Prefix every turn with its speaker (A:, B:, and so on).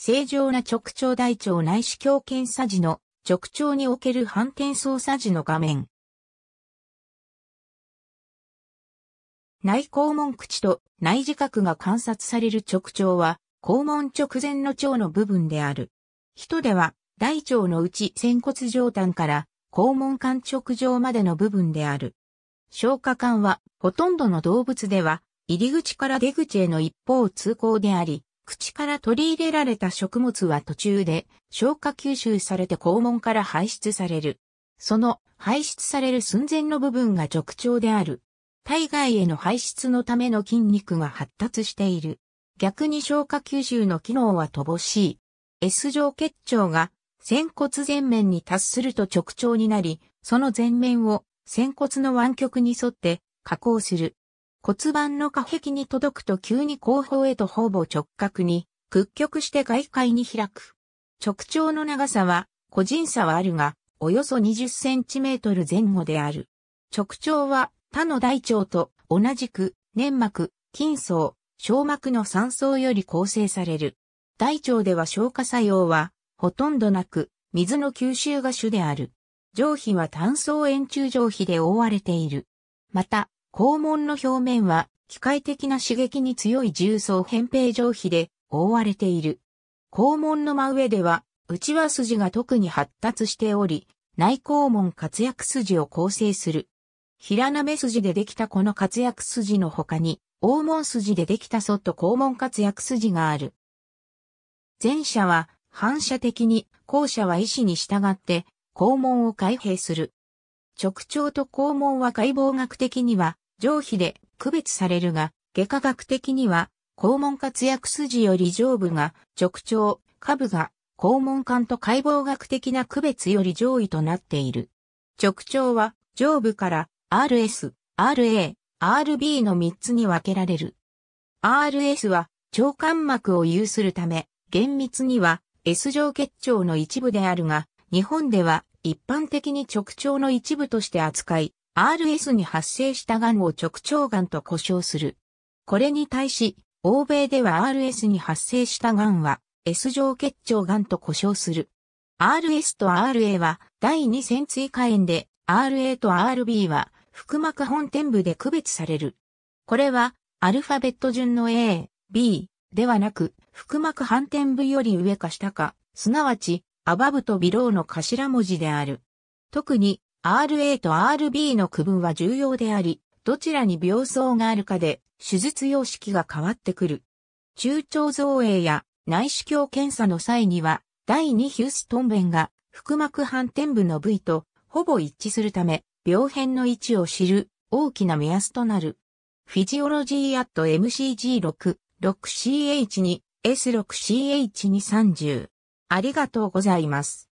A: 正常な直腸大腸内視鏡検査時の直腸における反転操作時の画面。内肛門口と内耳核が観察される直腸は、肛門直前の腸の部分である。人では、大腸の内仙骨上端から肛門間直上までの部分である。消化管は、ほとんどの動物では、入り口から出口への一方通行であり、口から取り入れられた食物は途中で消化吸収されて肛門から排出される。その排出される寸前の部分が直腸である。体外への排出のための筋肉が発達している。逆に消化吸収の機能は乏しい。S 状結腸が仙骨前面に達すると直腸になり、その前面を仙骨の湾曲に沿って加工する。骨盤の下壁に届くと急に後方へとほぼ直角に屈曲して外界に開く。直腸の長さは個人差はあるが、およそ20センチメートル前後である。直腸は他の大腸と同じく粘膜、筋層、小膜の3層より構成される。大腸では消化作用はほとんどなく、水の吸収が主である。上皮は単層円柱上皮で覆われている。また、肛門の表面は機械的な刺激に強い重層扁平上皮で覆われている。肛門の真上では内輪筋が特に発達しており、内肛門活躍筋を構成する。平なめ筋でできたこの活躍筋の他に、黄門筋でできた外肛門活躍筋がある。前者は反射的に、後者は意思に従って肛門を開閉する。直腸と肛門は解剖学的には上皮で区別されるが、外科学的には、肛門活躍筋より上部が直腸、下部が肛門管と解剖学的な区別より上位となっている。直腸は上部から RS、RA、RB の3つに分けられる。RS は腸間膜を有するため、厳密には S 状結腸の一部であるが、日本では一般的に直腸の一部として扱い、RS に発生した癌を直腸癌と呼称する。これに対し、欧米では RS に発生した癌は S 状結腸癌と呼称する。RS と RA は第2線追加炎で、RA と RB は腹膜本点部で区別される。これはアルファベット順の A、B ではなく、腹膜反転部より上か下か、すなわち、アバブとビローの頭文字である。特に、RA と RB の区分は重要であり、どちらに病巣があるかで手術様式が変わってくる。中腸造影や内視鏡検査の際には、第2ヒューストン弁が腹膜反転部の部位とほぼ一致するため、病変の位置を知る大きな目安となる。フィジオロジーアット MCG6、6CH2、S6CH230。ありがとうございます。